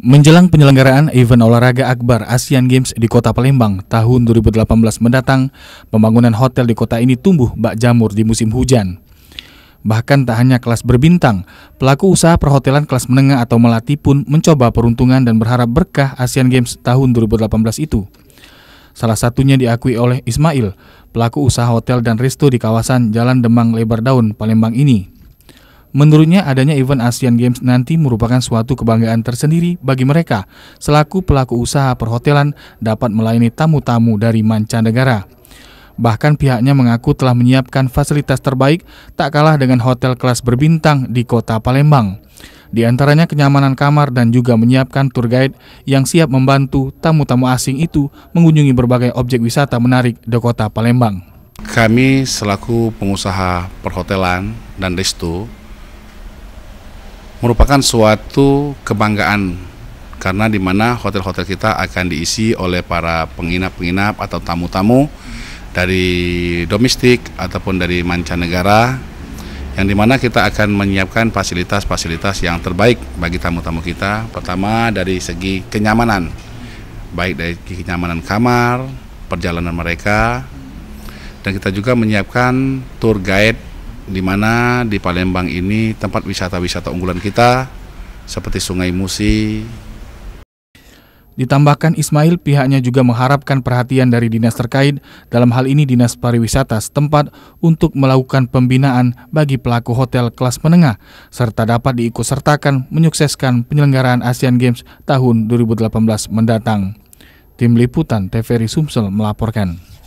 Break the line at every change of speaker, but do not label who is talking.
Menjelang penyelenggaraan event olahraga akbar Asian Games di kota Palembang tahun 2018 mendatang, pembangunan hotel di kota ini tumbuh bak jamur di musim hujan. Bahkan tak hanya kelas berbintang, pelaku usaha perhotelan kelas menengah atau melati pun mencoba peruntungan dan berharap berkah Asian Games tahun 2018 itu. Salah satunya diakui oleh Ismail, pelaku usaha hotel dan resto di kawasan Jalan Demang Lebar Daun, Palembang ini. Menurutnya adanya event Asian Games nanti merupakan suatu kebanggaan tersendiri bagi mereka selaku pelaku usaha perhotelan dapat melayani tamu-tamu dari mancanegara. Bahkan pihaknya mengaku telah menyiapkan fasilitas terbaik tak kalah dengan hotel kelas berbintang di kota Palembang. Di antaranya kenyamanan kamar dan juga menyiapkan tour guide yang siap membantu tamu-tamu asing itu mengunjungi berbagai objek wisata menarik di kota Palembang.
Kami selaku pengusaha perhotelan dan resto merupakan suatu kebanggaan karena di mana hotel-hotel kita akan diisi oleh para penginap-penginap atau tamu-tamu dari domestik ataupun dari mancanegara yang mana kita akan menyiapkan fasilitas-fasilitas yang terbaik bagi tamu-tamu kita pertama dari segi kenyamanan baik dari kenyamanan kamar perjalanan mereka dan kita juga menyiapkan tour guide di mana di Palembang ini tempat wisata-wisata unggulan kita seperti Sungai Musi.
Ditambahkan Ismail, pihaknya juga mengharapkan perhatian dari dinas terkait, dalam hal ini dinas pariwisata setempat, untuk melakukan pembinaan bagi pelaku hotel kelas menengah, serta dapat diikutsertakan menyukseskan penyelenggaraan Asian Games tahun 2018 mendatang. Tim Liputan TVRI Sumsel melaporkan.